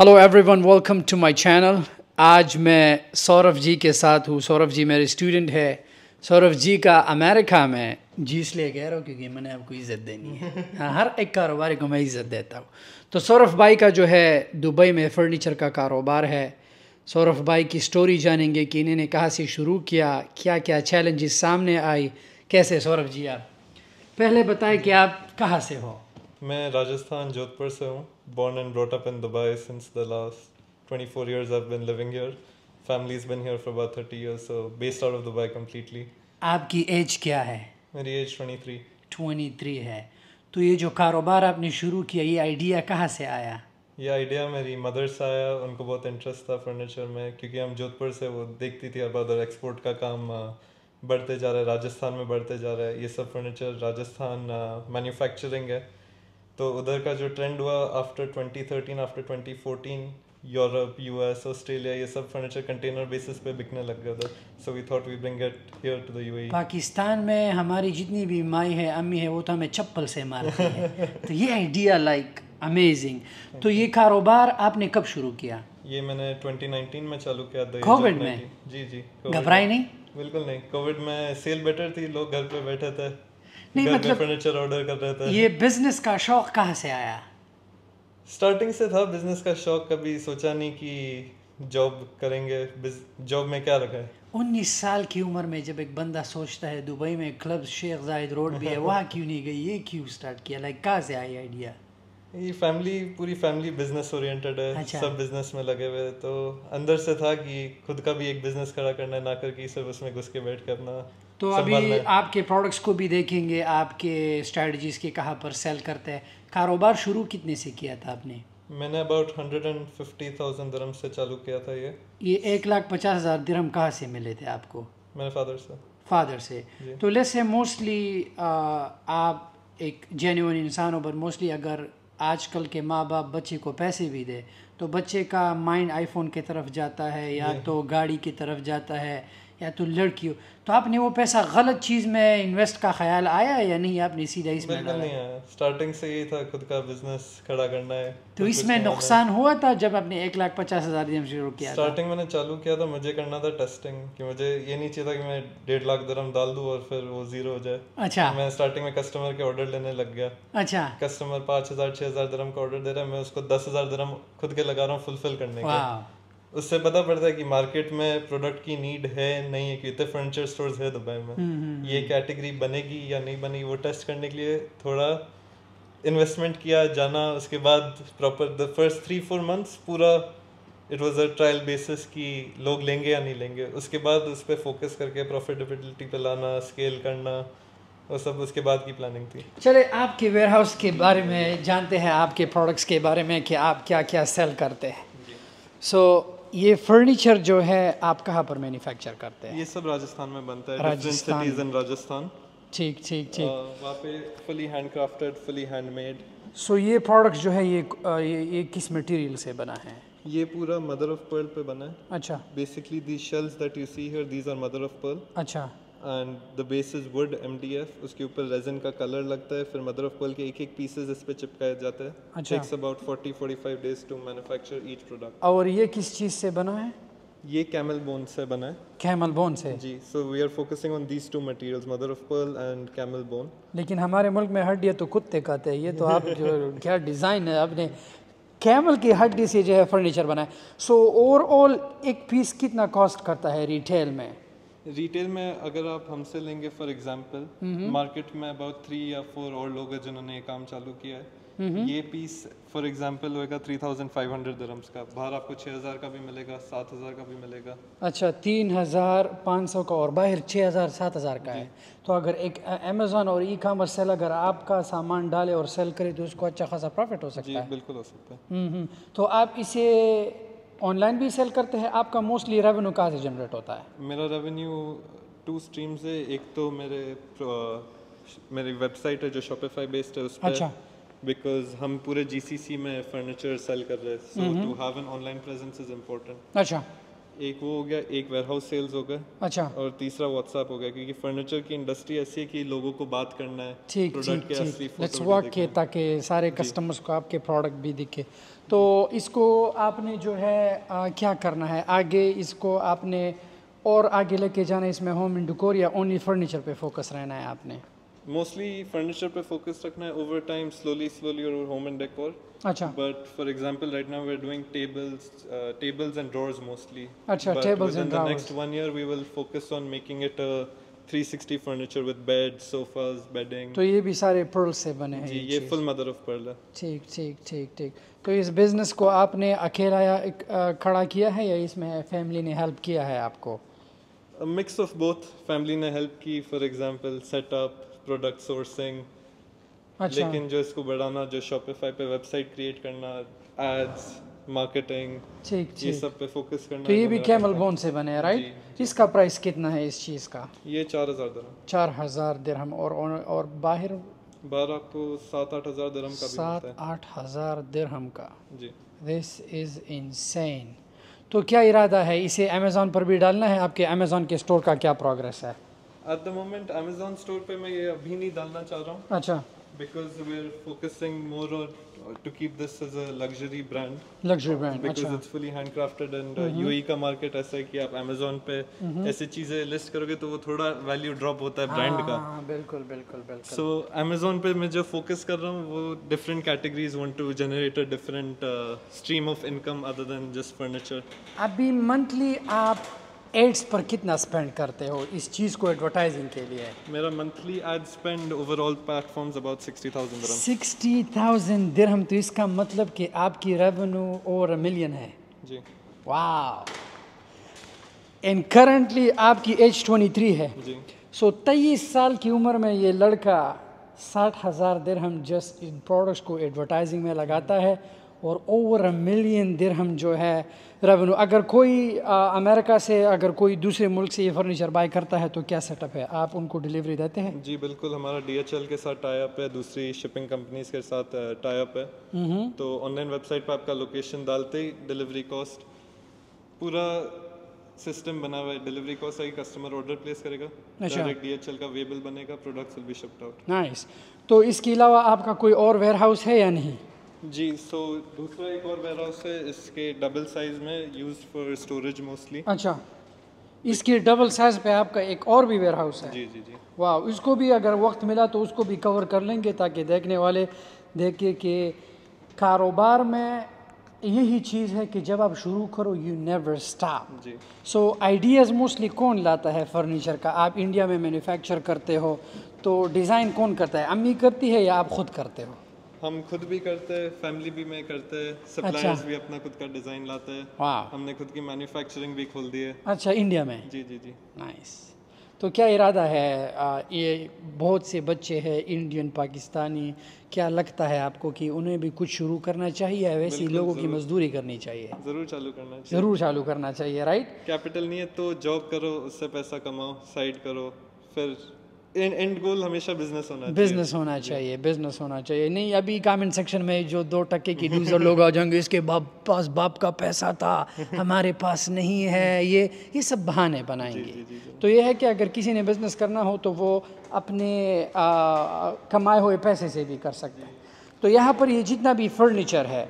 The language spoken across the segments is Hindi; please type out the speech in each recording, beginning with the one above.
Hello everyone welcome to my channel आज मैं सौरभ जी के साथ हूँ सौरभ जी मेरे स्टूडेंट है सौरभ जी का अमेरिका में जी इसलिए कह रहा हूँ क्योंकि मैंने आपको इज़्ज़त देनी है हाँ हर एक कारोबारी को मैं इज़्ज़त देता हूँ तो सौरभ भाई का जो है दुबई में फ़र्नीचर का कारोबार है सौरभ भाई की स्टोरी जानेंगे कि इन्होंने कहाँ से शुरू किया क्या क्या चैलेंजेस सामने आई कैसे सौरभ जी आप पहले बताएं कि आप कहाँ से हो मैं राजस्थान जोधपुर से हूँ born and brought up in Dubai since the last 24 years I've been living here. Family's been here for about 30 years, so based out of Dubai completely. आपकी एज क्या है मेरी एज 23. 23 है तो ये जो कारोबार आपने शुरू किया ये आइडिया कहाँ से आया ये आइडिया मेरी मदर से आया उनको बहुत इंटरेस्ट था फर्नीचर में क्योंकि हम जोधपुर से वो देखती थी अब अदर एक्सपोर्ट का काम बढ़ते जा रहा है राजस्थान में बढ़ते जा रहा है ये सब फर्नीचर राजस्थान मैन्युफैक्चरिंग है तो उधर का जो ट्रेंड हुआ after 2013 after 2014 Europe U S Australia ये सब फर्नीचर कंटेनर बेसिस पे बिकने लग गया था so we thought we bring it here to the UAE Pakistan में हमारी जितनी भी माई है अम्मी है वो तो हमें चप्पल से मारती है तो ये आइडिया लाइक अमेजिंग तो ये कारोबार आपने कब शुरू किया ये मैंने 2019 में चालू किया था कोविड में जी जी घबराई नहीं बिल्कुल नहीं कोविड में सेल बेटर थी लोग घर पे बैठे थे नहीं मतलब फर्नीचर ऑर्डर कर रहे थे ये बिजनेस का शौक कहाँ से आया स्टार्टिंग से था बिजनेस का शौक कभी सोचा नहीं कि जॉब करेंगे जॉब में क्या रखा है उन्नीस साल की उम्र में जब एक बंदा सोचता है दुबई में क्लब शेख जायद रोड भी है वहाँ क्यों नहीं गई ये क्यों स्टार्ट किया लाइक कहाँ से आई आइडिया ये फैमिली पूरी फैमिली बिजनेस ओरिएंटेड है अच्छा। सब बिजनेस में लगे हुए तो अंदर से था कि खुद का भी एक बिजनेस खड़ा करना है ना करके सिर्फ उसमें घुस के बैठ करना तो अभी आपके प्रोडक्ट्स को भी देखेंगे आपके स्ट्रेटजीज के कहाँ पर सेल करते हैं कारोबार शुरू कितने से किया था आपने मैंने about hundred and fifty thousand दरम से चालू किया था ये ये एक लाख पचास हज़ार दरम कहाँ से मिले थे आपको मेरे फादर से फादर से तो लेस से मोस्टली आप एक जेन्यून इंसान हो पर मोस्टली अगर आजकल के माँ बाप बच्चे को पैसे भी दे तो बच्चे का माइंड आईफोन की तरफ जाता है या तो गाड़ी की तरफ जाता है या तो लड़की हो तो आपने वो पैसा गलत चीज़ में इन्वेस्ट का ख्याल आया या नहीं आपने सीधा इसमें नहीं आया स्टार्टिंग से यही था खुद का बिजनेस खड़ा करना है तो इसमें नुकसान हुआ था जब आपने एक लाख पचास हज़ार दरम शुरू किया स्टार्टिंग मैंने चालू किया था मुझे करना था टेस्टिंग कि मुझे ये नहीं चाहिए था कि मैं डेढ़ लाख दरम डाल दू और फिर वो ज़ीरो हो जाए अच्छा मैं स्टार्टिंग में कस्टमर के ऑर्डर लेने लग गया अच्छा कस्टमर पाँच हज़ार छह हज़ार दरम का ऑर्डर दे रहा है मैं उसको दस हज़ार दरम खुद के लगा रहा हूँ फुलफिल करने का उससे पता पड़ता है कि मार्केट में प्रोडक्ट की नीड है नहीं है कितने फर्नीचर स्टोर्स है दुबई में हम्म, हम्म, ये कैटेगरी हम्म। बनेगी या नहीं बनेगी वो टेस्ट करने के लिए थोड़ा इन्वेस्टमेंट किया जाना उसके बाद proper the first three four months पूरा it was a trial basis कि लोग लेंगे या नहीं लेंगे उसके बाद उस पर फोकस करके प्रॉफिटेबिलिटी पे लाना स्केल करना और सब उसके बाद की प्लानिंग थी चले आपके वेयर हाउस के बारे में जानते हैं आपके प्रोडक्ट्स के बारे में कि आप क्या क्या सेल करते हैं सो so, ये फर्नीचर जो है आप कहाँ पर मैन्युफैक्चर करते हैं ये सब राजस्थान में बनता है राजस्थान इन राजस्थान ठीक ठीक ठीक वहाँ पे fully handcrafted fully handmade so ये प्रोडक्ट जो है ये ये, ये किस मटेरियल से बना है ये पूरा मदर ऑफ पर्ल पे बना है अच्छा basically the shells that you see here these are mother of pearl अच्छा and the base is wood M D F उसके ऊपर रेजन का कलर लगता है फिर मदर ऑफ पर्ल के एक एक पीसेज इस पे चिपकाए जाते हैं अच्छा। Takes about 40 45 days to manufacture each product और ये किस चीज़ से बना है ये कैमल बोन से बना है कैमल बोन से जी so we are focusing on these two materials mother of pearl and camel bone लेकिन हमारे मुल्क में हड्डी तो कुत्ते खाते हैं ये तो आप जो क्या डिज़ाइन है आपने कैमल की हड्डी से जो है फर्नीचर बनाए सो ओवरऑल एक पीस कितना कॉस्ट करता है रिटेल में रिटेल में अगर आप हमसे लेंगे फॉर एग्जांपल मार्केट में अबाउट थ्री या फोर और लोग हैं जिन्होंने ये काम चालू किया है ये पीस फॉर एग्जांपल होएगा थ्री थाउजेंड फाइव हंड्रेड दरम्स का बाहर आपको छः हज़ार का भी मिलेगा सात हज़ार का भी मिलेगा अच्छा तीन हज़ार पाँच सौ का और बाहर छः हज़ार सात हज़ार का है तो अगर एक अमेजोन और ई कामर्स सेल अगर आपका सामान डाले और सेल करे तो उसको अच्छा खासा प्रॉफिट हो सकता है बिल्कुल हो सकता है तो आप इसे ऑनलाइन भी सेल करते हैं आपका मोस्टली रेवेन्यू कहाँ से जनरेट होता है मेरा रेवेन्यू टू स्ट्रीम से एक तो मेरे मेरी वेबसाइट है जो शॉपिफाई बेस्ड है उस पर अच्छा बिकॉज हम पूरे जीसीसी में फर्नीचर सेल कर रहे हैं so to have an online presence is important अच्छा एक वो हो गया एक वेयर हाउस सेल्स हो गया अच्छा और तीसरा व्हाट्सएप हो गया क्योंकि फर्नीचर की इंडस्ट्री ऐसी है कि लोगों को बात करना है ठीक ठीक ताकि सारे कस्टमर्स को आपके प्रोडक्ट भी दिखे तो इसको आपने जो है आ, क्या करना है आगे इसको आपने और आगे लेके जाना इसमें होम इंडोकोर या ओनली फर्नीचर पे फोकस रहना है आपने मोस्टली फर्नीचर पे फोकस रखना है ओवर टाइम स्लोली स्लोली और होम एंड डेकोर अच्छा but for example right now we are doing tables tables and drawers mostly अच्छा tables and drawers next one year we will focus on making it a 360 furniture with bed sofas bedding तो ये भी सारे पर्ल से बने हैं जी ये फुल मदर ऑफ पर्ल है ठीक ठीक ठीक ठीक तो इस बिजनेस को आपने अकेला या खड़ा किया है या इसमें फैमिली ने हेल्प किया है आपको मिक्स ऑफ बोथ फैमिली ने हेल्प की for example setup product sourcing अच्छा। लेकिन जो इसको बढ़ाना जो शॉपिफाई पे वेबसाइट क्रिएट करना एड्स मार्केटिंग ठीक ये सब पे फोकस करना तो ये भी कैमल बोन से बने हैं राइट इसका प्राइस कितना है इस चीज़ का ये चार हज़ार दरहम चार हज़ार दरहम और और बाहर बाहर आपको सात आठ हज़ार दरहम का सात आठ हज़ार दरहम का जी दिस इज़ इनसेन तो क्या इरादा है इसे अमेज़ोन पर भी डालना है आपके अमेज़ोन के स्टोर का क्या प्रोग्रेस है at the moment Amazon store पे मैं ये अभी नहीं डालना चाह रहा हूँ अच्छा because we are focusing more on to keep this as a luxury brand luxury brand because it's fully handcrafted and UAE का मार्केट ऐसा है कि आप अमेजोन पे mm-hmm. ऐसे चीजें लिस्ट करोगे तो वो थोड़ा वैल्यू ड्रॉप होता है ब्रांड का हां बिल्कुल बिल्कुल बिल्कुल सो अमेजोन पे मैं जो फोकस कर रहा हूं वो different categories want to generate a different stream of income other than just furniture अभी मंथली आप एड्स पर कितना स्पेंड करते हो इस चीज़ को एडवर्टाइजिंग के लिए मेरा monthly ad spend overall platforms about 60000 dirham 60000 dirham तो इसका मतलब कि आपकी रेवेन्यू ओवर अ मिलियन है जी वाओ एंड करंटली आपकी एज 23 है जी सो so, 23 साल की उम्र में ये लड़का साठ हज़ार दिरहम जस्ट इन प्रोडक्ट्स को एडवर्टाइजिंग में लगाता है और ओवर अ मिलियन दिरहम जो है रेवेन्यू अगर कोई आ, अमेरिका से अगर कोई दूसरे मुल्क से ये फर्नीचर बाय करता है तो क्या सेटअप है आप उनको डिलीवरी देते हैं जी बिल्कुल हमारा डीएचएल के साथ टाई अप है दूसरी शिपिंग कंपनीज के साथ टाई अप है तो ऑनलाइन वेबसाइट पर आपका लोकेशन डालते ही डिलीवरी कॉस्ट पूरा सिस्टम बना हुआ है डिलीवरी कॉस्ट आई कस्टमर ऑर्डर प्लेस करेगा डायरेक्ट अच्छा। डीएचएल का वेबल बनेगा products will be shipped out nice तो इसके अलावा आपका कोई और वेयर हाउस है या नहीं जी सो दूसरा एक और वेयर हाउस है इसके डबल साइज में यूज फॉर स्टोरेज मोस्टली अच्छा इसके डबल साइज पे आपका एक और भी वेयर हाउस है जी जी जी वाह इसको भी अगर वक्त मिला तो उसको भी कवर कर लेंगे ताकि देखने वाले देखे कि कारोबार में यही चीज़ है कि जब आप शुरू करो you never stop so ideas mostly कौन लाता है फर्नीचर का आप इंडिया में मैन्युफैक्चर करते हो तो डिज़ाइन कौन करता है अम्मी करती है या आप खुद करते हो हम खुद भी करते हैं फैमिली भी में करते हैं सप्लायर्स अच्छा। भी अपना खुद का डिजाइन लाते हैं हमने खुद की मैन्युफैक्चरिंग भी खोल दी है अच्छा इंडिया में जी जी जी नाइस तो क्या इरादा है आ, ये बहुत से बच्चे हैं इंडियन पाकिस्तानी क्या लगता है आपको कि उन्हें भी कुछ शुरू करना चाहिए वैसे लोगों की मजदूरी करनी चाहिए जरूर चालू करना चाहिए जरूर चालू करना चाहिए राइट कैपिटल नहीं है तो जॉब करो उससे पैसा कमाओ साइड करो फिर एंड गोल हमेशा बिजनेस होना बिजनेस होना चाहिए बिजनेस होना चाहिए नहीं अभी कमेंट सेक्शन में जो दो टक्के की लूजर लोग आ जाएंगे इसके बाप पास बाप का पैसा था हमारे पास नहीं है ये ये सब बहाने बनाएंगे तो ये है कि अगर किसी ने बिजनेस करना हो तो वो अपने कमाए हुए पैसे से भी कर सकते हैं तो यहाँ पर ये जितना भी फर्नीचर है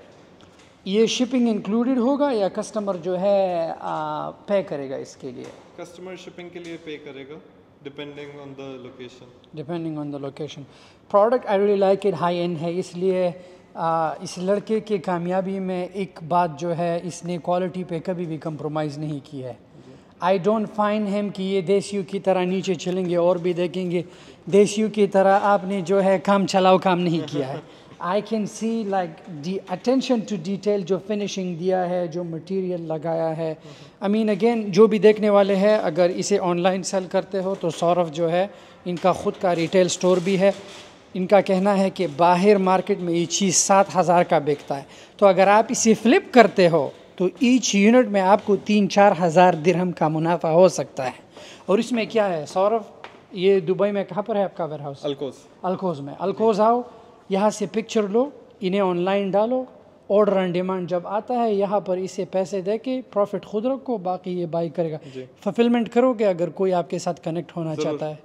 ये शिपिंग इंक्लूडेड होगा या कस्टमर जो है आ, पे करेगा इसके लिए कस्टमर शिपिंग के लिए पे करेगा depending on the location depending on the location product I really like it high and है इसलिए इस लड़के के कामयाबी में एक बात जो है इसने क्वालिटी पे कभी भी कंप्रोमाइज़ नहीं की है आई डोंट फाइंड हेम कि ये देसीयू की तरह नीचे चलेंगे और भी देखेंगे देसीयू की तरह आपने जो है काम चलाओ काम नहीं किया है I can see like the attention to detail जो फिनिशिंग दिया है जो मटेरियल लगाया है आई मीन अगेन जो भी देखने वाले हैं अगर इसे ऑनलाइन सेल करते हो तो सौरभ जो है इनका ख़ुद का रिटेल स्टोर भी है इनका कहना है कि बाहर मार्केट में ये चीज़ सात हज़ार का बिकता है तो अगर आप इसे फ़्लिप करते हो तो ईच यूनिट में आपको तीन चार हज़ार दिरहम का मुनाफा हो सकता है और इसमें क्या है सौरभ ये दुबई में कहाँ पर है आपका वेयर हाउस अल्कोज अल्कोज में अल्कोज आओ यहाँ से पिक्चर लो इन्हें ऑनलाइन डालो ऑर्डर एंड डिमांड जब आता है यहाँ पर इसे पैसे दे के प्रॉफिट खुद रखो बाकी ये बाई करेगा फुलफिलमेंट करोगे अगर कोई आपके साथ कनेक्ट होना चाहता है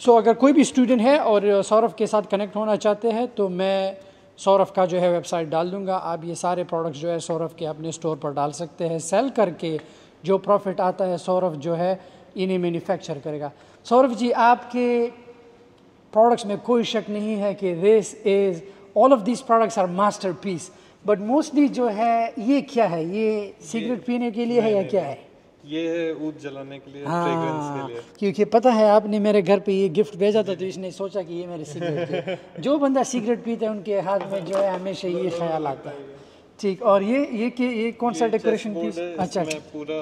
सो so, अगर कोई भी स्टूडेंट है और सौरभ के साथ कनेक्ट होना चाहते हैं तो मैं सौरभ का जो है वेबसाइट डाल दूंगा आप ये सारे प्रोडक्ट्स जो है सौरभ के अपने स्टोर पर डाल सकते हैं सेल करके जो प्रॉफिट आता है सौरभ जो है इन्हें मैन्युफैक्चर करेगा सौरभ जी आपके प्रोडक्ट्स में कोई शक नहीं है कि this is all of this products are masterpiece but mostly जो है ये क्या है ये सिगरेट पीने के लिए है या क्या है ये है ऊद जलाने के लिए हाँ, के लिए क्योंकि पता है आपने मेरे घर पे ये गिफ्ट भेजा था तो इसने सोचा कि ये मेरे सिगरेट जो बंदा सिगरेट पीता है उनके हाथ में जो है हमेशा ये ख्याल आता है ठीक और ये ये कि ये कौन सा डेकोरेशन अच्छा, पीस अच्छा पूरा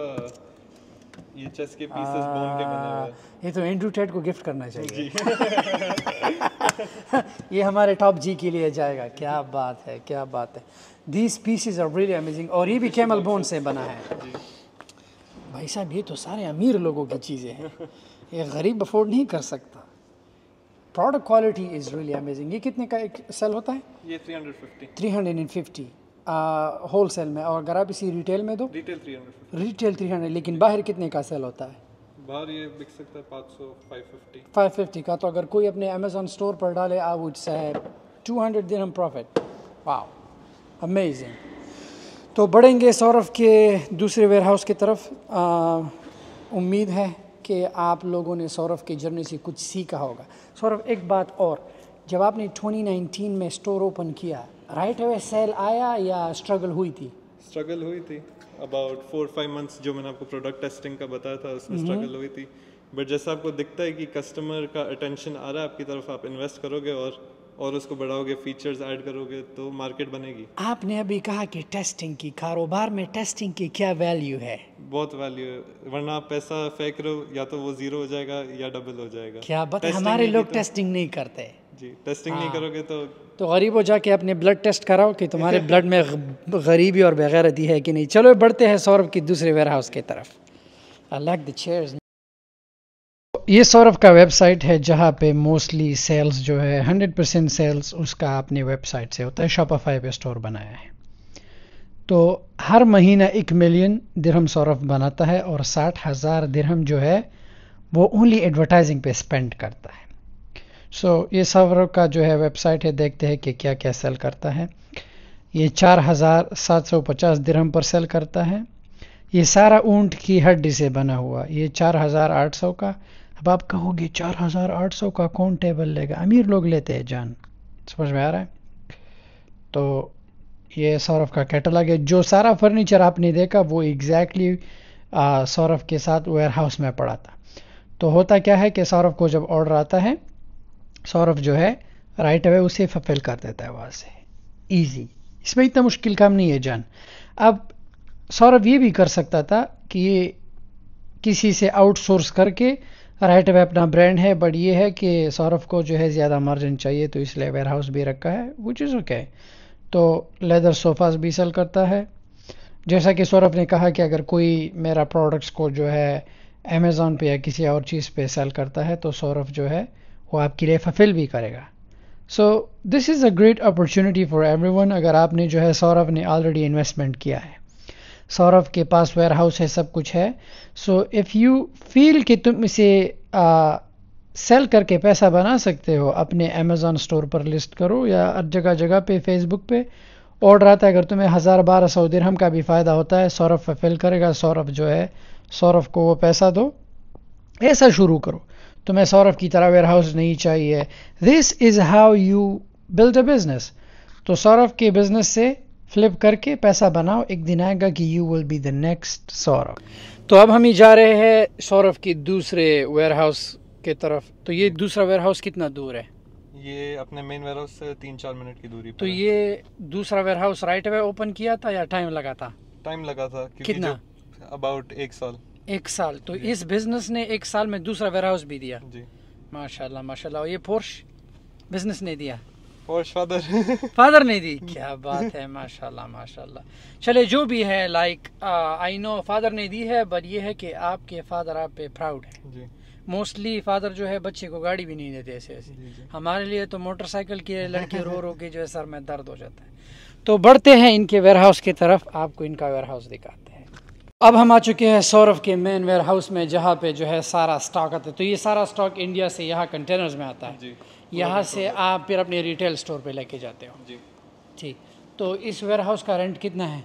ये चेस के पीसेस बोम के बने हुए हैं ये तो एंड्रू टेट को गिफ्ट करना चाहिए ये हमारे टॉप जी के लिए जाएगा क्या बात है क्या बात है these pieces are really amazing और ये भी कैमल बोन से बना है भाई साहब ये तो सारे अमीर लोगों की चीज़ें हैं ये गरीब अफोर्ड नहीं कर सकता product quality is really amazing ये कितने का एक सेल होता है ये 350 350 होल सेल में और अगर आप इसी रिटेल में दो retail three hundred retail three hundred लेकिन बाहर कितने का सेल होता है बाहर ये बिक सकता है पाँच सौ फाइव फिफ्टी फाइव फिफ्टी का तो अगर कोई अपने अमेजोन स्टोर पर डाले I would say two hundred दिन हम प्रॉफिट वाह अमेजिंग तो बढ़ेंगे सौरभ के दूसरे वेयर हाउस की तरफ आ, उम्मीद है कि आप लोगों ने सौरभ की जर्नी से कुछ सीखा होगा सौरभ एक बात और जब आपने 2019 में स्टोर ओपन किया राइट अवे सेल आया या स्ट्रगल हुई थी स्ट्रगल हुई थी अबाउट फोर फाइव मंथ्स जो मैंने आपको प्रोडक्ट टेस्टिंग का बताया था उसमें स्ट्रगल हम्म। हुई थी बट जैसा आपको दिखता है कि कस्टमर का अटेंशन आ रहा है आपकी तरफ आप इन्वेस्ट करोगे और और उसको बढ़ाओगे फीचर्स ऐड करोगे तो मार्केट बनेगी आपने अभी कहा कि टेस्टिंग की कारोबार में टेस्टिंग की क्या वैल्यू है बहुत वैल्यू है वरना आप पैसा फेंक रहे हो या तो वो जीरो हो जाएगा या डबल हो जाएगा क्या बात हमारे लोग तो... टेस्टिंग नहीं करते जी टेस्टिंग नहीं हाँ। करोगे तो तो गरीबों जाके अपने ब्लड टेस्ट कराओ कि तुम्हारे ब्लड में गरीबी और बेगैरती है कि नहीं चलो बढ़ते हैं सौरभ की दूसरे वेयर हाउस की तरफ आई लाइक द चेयर्स ये सौरभ का वेबसाइट है जहाँ पे मोस्टली सेल्स जो है 100 परसेंट सेल्स उसका अपने वेबसाइट से होता है शॉपाफाई पे स्टोर बनाया है तो हर महीना एक मिलियन दिरहम सौरभ बनाता है और साठ हज़ार दिरहम जो है वो ओनली एडवर्टाइजिंग पे स्पेंड करता है सो so, ये सर्वर का जो है वेबसाइट है देखते हैं कि क्या क्या सेल करता है ये चार हज़ार सात सौ पचास दिरहम पर सेल करता है ये सारा ऊंट की हड्डी से बना हुआ ये चार हज़ार आठ सौ का अब आप कहोगे चार हज़ार आठ सौ का कौन टेबल लेगा अमीर लोग लेते हैं जान समझ में आ रहा है तो ये सौरभ का कैटलॉग है जो सारा फर्नीचर आपने देखा वो एग्जैक्टली सौरभ के साथ वेयर हाउस में पड़ा था तो होता क्या है कि सौरभ को जब ऑर्डर आता है सौरभ जो है राइट अवे उसे फफेल कर देता है वहाँ से ईजी इसमें इतना मुश्किल काम नहीं है जान अब सौरभ ये भी कर सकता था कि ये किसी से आउटसोर्स करके राइट अवे अपना ब्रांड है बट ये है कि सौरभ को जो है ज़्यादा मार्जिन चाहिए तो इसलिए वेयर हाउस भी रखा है वो चीज़ ओके तो लेदर सोफाज भी सेल करता है जैसा कि सौरभ ने कहा कि अगर कोई मेरा प्रोडक्ट्स को जो है अमेज़ोन पे या किसी और चीज़ पे सेल करता है तो सौरभ जो है वो आपके लिए फुलफिल भी करेगा so this is a great opportunity for everyone अगर आपने जो है सौरभ ने ऑलरेडी इन्वेस्टमेंट किया है सौरभ के पास वेयर हाउस है सब कुछ है सो इफ़ यू फील कि तुम इसे सेल करके पैसा बना सकते हो अपने अमेज़ोन स्टोर पर लिस्ट करो या जगह जगह पे फेसबुक पे ऑर्डर आता है अगर तुम्हें हज़ार बारह सौ दिरहम का भी फ़ायदा होता है सौरभ फुलफिल करेगा सौरभ जो है सौरभ को वो पैसा दो ऐसा शुरू करो तुम्हें तो सौरभ की तरह वेयरहाउस नहीं चाहिए this is how you build a business तो सौरभ के बिजनेस से फ्लिप करके पैसा बनाओ एक दिन आएगा कि you will be the next Saurabh तो अब हम ही जा रहे हैं सौरभ के दूसरे वेयरहाउस के तरफ तो ये दूसरा वेयरहाउस कितना दूर है ये अपने मेन वेयरहाउस से तीन चार मिनट की दूरी पर तो ये दूसरा वेयरहाउस राइट वे ओपन किया था या टाइम लगा था टाइम लगा था कितना अबाउट एक साल एक साल तो इस बिजनेस ने एक साल में दूसरा वेयर हाउस भी दिया जी माशाल्लाह माशाल्लाह ये पोर्श बिजनेस ने दिया पोर्श फादर फादर ने दी क्या बात है माशाल्लाह माशाल्लाह चले जो भी है लाइक आई नो फादर ने दी है बट ये है कि आपके फादर आप पे प्राउड है मोस्टली फादर जो है बच्चे को गाड़ी भी नहीं देते ऐसे ऐसे हमारे लिए तो मोटरसाइकिल के लड़के रो रो के जो है सर में दर्द हो जाता है तो बढ़ते हैं इनके वेयर हाउस की तरफ आपको इनका वेयर हाउस दिखाते हैं अब हम आ चुके हैं सौरभ के मेन वेयर हाउस में जहाँ पे जो है सारा स्टॉक आता है तो ये सारा स्टॉक इंडिया से यहाँ कंटेनर्स में आता है यहाँ से आप फिर अपने रिटेल स्टोर पे लेके जाते हो ठीक तो इस वेयर हाउस का रेंट कितना है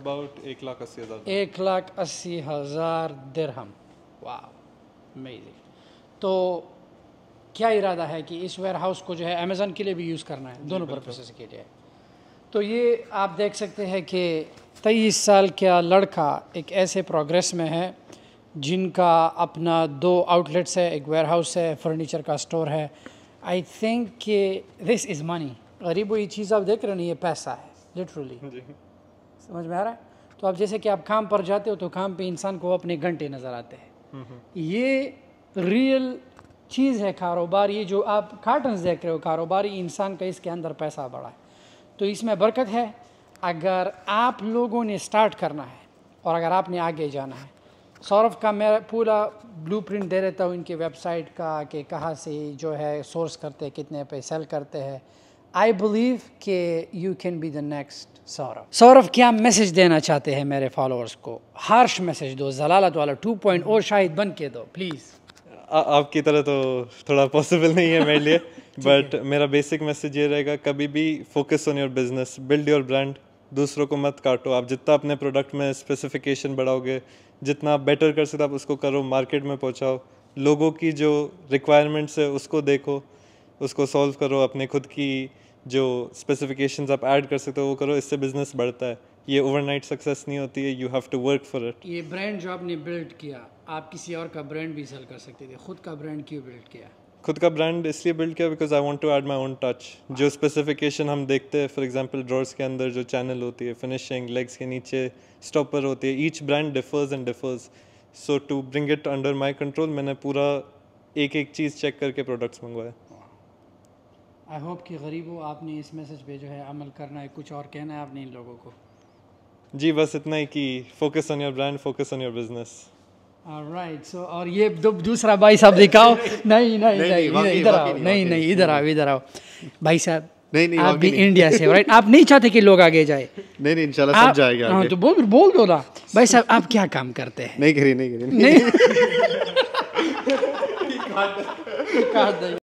अबाउट एक लाख अस्सी हज़ार एक लाख अस्सी हज़ार दिरहम वाह अमेजिंग तो क्या इरादा है कि इस वेयर हाउस को जो है अमेज़न के लिए भी यूज़ करना है दोनों पर्पसेस के लिए तो ये आप देख सकते हैं कि तेईस साल का लड़का एक ऐसे प्रोग्रेस में है जिनका अपना दो आउटलेट्स है एक वेयर हाउस है फर्नीचर का स्टोर है आई थिंक कि दिस इज़ मनी गरीब ये चीज़ आप देख रहे नहीं ये पैसा है लिटरली समझ में आ रहा है तो आप जैसे कि आप काम पर जाते हो तो काम पे इंसान को अपने घंटे नज़र आते हैं हम्म, हम्म। ये रियल चीज़ है कारोबार ये जो आप कार्टन देख रहे हो कारोबारी इंसान का इसके अंदर पैसा बढ़ा है तो इसमें बरकत है अगर आप लोगों ने स्टार्ट करना है और अगर आपने आगे जाना है सौरभ का मैं पूरा ब्लू दे रहता हूँ इनके वेबसाइट का कि कहाँ से जो है सोर्स करते हैं कितने पे सेल करते हैं आई बिलीव के you can be the next Saurabh Saurabh क्या मैसेज देना चाहते हैं मेरे फॉलोअर्स को हार्श मैसेज दो जलालत वाला टू पॉइंट और शाहिद बन के दो प्लीज़ आपकी तरह तो थोड़ा पॉसिबल नहीं है मेरे लिए बट मेरा बेसिक मैसेज ये रहेगा कभी भी focus on your business build your brand दूसरों को मत काटो आप जितना अपने प्रोडक्ट में स्पेसिफिकेशन बढ़ाओगे जितना आप बेटर कर सकते आप उसको करो मार्केट में पहुंचाओ लोगों की जो रिक्वायरमेंट्स है उसको देखो उसको सॉल्व करो अपने खुद की जो स्पेसिफिकेशंस आप ऐड कर सकते हो वो करो इससे बिजनेस बढ़ता है ये ओवरनाइट सक्सेस नहीं होती है you have to work for it ये ब्रांड जो आपने बिल्ड किया आप किसी और का ब्रांड भी सेल कर सकते थे खुद का ब्रांड क्यों बिल्ड किया खुद का ब्रांड इसलिए बिल्ड किया because I want to add my own touch जो स्पेसिफिकेशन हम देखते हैं फॉर एग्जाम्पल ड्रॉर्स के अंदर जो चैनल होती है फिनिशिंग लेग्स के नीचे स्टॉपर होती है each brand differs and differs so to bring it under my control मैंने पूरा एक एक चीज़ चेक करके प्रोडक्ट्स मंगवाए आई होप कि गरीबों आपने इस मैसेज पे जो है अमल करना है कुछ और कहना है आपने इन लोगों को जी बस इतना ही कि focus on your brand focus on your business right so और ये दूसरा भाई साहब दिखाओ नहीं नहीं नहीं इधर आओ नहीं नहीं इधर आओ इधर आओ भाई साहब नहीं नहीं आप भी इंडिया से राइट आप नहीं चाहते कि लोग आगे जाए नहीं नहीं इंशाल्लाह सब जाएगा हाँ तो बोल बोल दो ना भाई साहब आप क्या काम करते हैं नहीं करी नहीं करी नहीं, नहीं